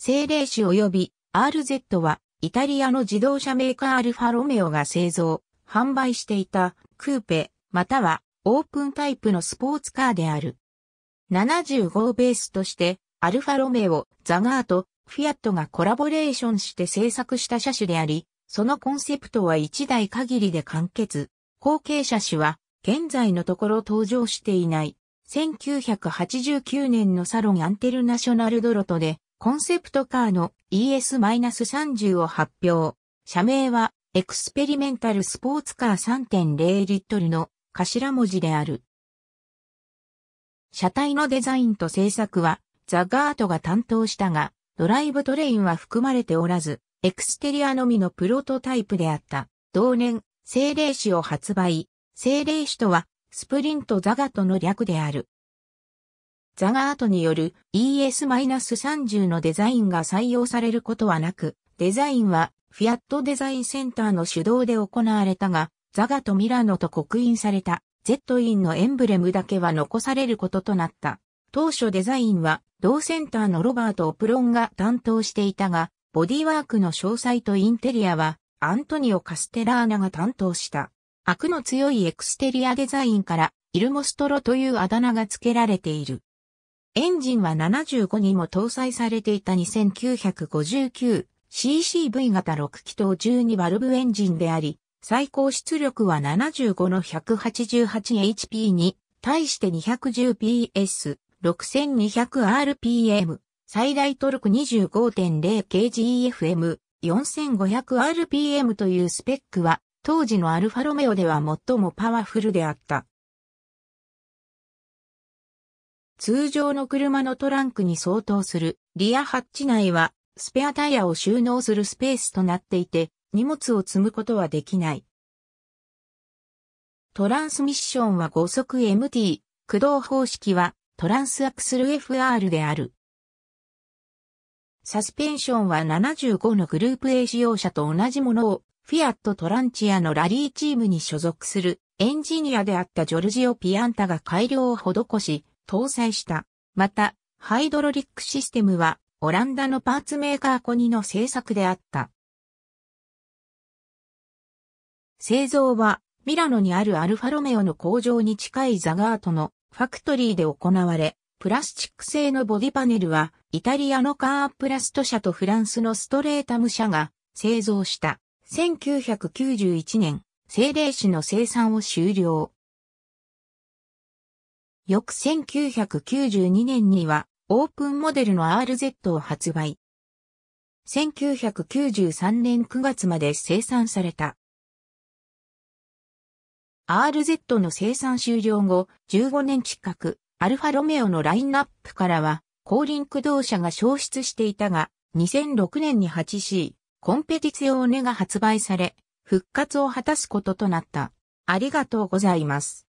精霊種及び RZ はイタリアの自動車メーカーアルファロメオが製造、販売していたクーペまたはオープンタイプのスポーツカーである。75をベースとしてアルファロメオ、ザガーとフィアットがコラボレーションして制作した車種であり、そのコンセプトは1台限りで完結。後継車種は現在のところ登場していない。1989年のサロンアンテルナショナルドロトでコンセプトカーの ES-30 を発表。社名はエクスペリメンタルスポーツカー3.0リットルの頭文字である。車体のデザインと製作はザ・ガートが担当したが、ドライブトレインは含まれておらず、エクステリアのみのプロトタイプであった。同年、精霊誌を発売。精霊誌とは、スプリント・ザガトの略である。ザガートによる ES-30 のデザインが採用されることはなく、デザインはフィアットデザインセンターの主導で行われたが、ザガとミラノと刻印された Z インのエンブレムだけは残されることとなった。当初デザインは同センターのロバート・オプロンが担当していたが、ボディワークの詳細とインテリアはアントニオ・カステラーナが担当した。悪の強いエクステリアデザインからイルモストロというあだ名が付けられている。エンジンは75にも搭載されていた 2959ccV 型6気筒12バルブエンジンであり、最高出力は75の 188HP に対して 210PS、6200rpm、最大トルク 25.0kgfm、4500rpm というスペックは当時のアルファロメオでは最もパワフルであった。通常の車のトランクに相当するリアハッチ内はスペアタイヤを収納するスペースとなっていて荷物を積むことはできない。トランスミッションは5速 MT、駆動方式はトランスアクスル FR である。サスペンションは75のグループ A 使用者と同じものをフィアットトランチアのラリーチームに所属するエンジニアであったジョルジオ・ピアンタが改良を施し、搭載した。また、ハイドロリックシステムは、オランダのパーツメーカーコニの製作であった。製造は、ミラノにあるアルファロメオの工場に近いザガートのファクトリーで行われ、プラスチック製のボディパネルは、イタリアのカープラスト社とフランスのストレータム社が製造した。1991年、精霊紙の生産を終了。翌1992年にはオープンモデルの RZ を発売。1993年9月まで生産された。RZ の生産終了後、15年近く、アルファロメオのラインナップからは、後輪駆動車が消失していたが、2006年に 8C、コンペティツ用ネが発売され、復活を果たすこととなった。ありがとうございます。